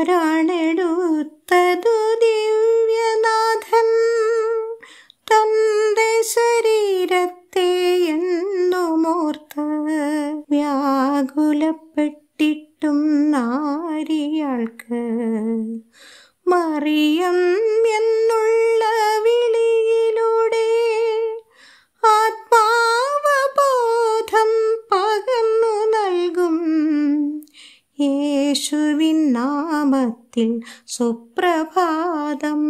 ഒരാണെടുത്തതു ദിവ്യനാഥൻ തന്റെ ശരീരത്തെ എന്നുമോർത്ത് വ്യാകുലപ്പെട്ടിട്ടും നാരിയാൾക്ക് മറിയം യേശുവിൻ നാമത്തിൽ സുപ്രഭാതം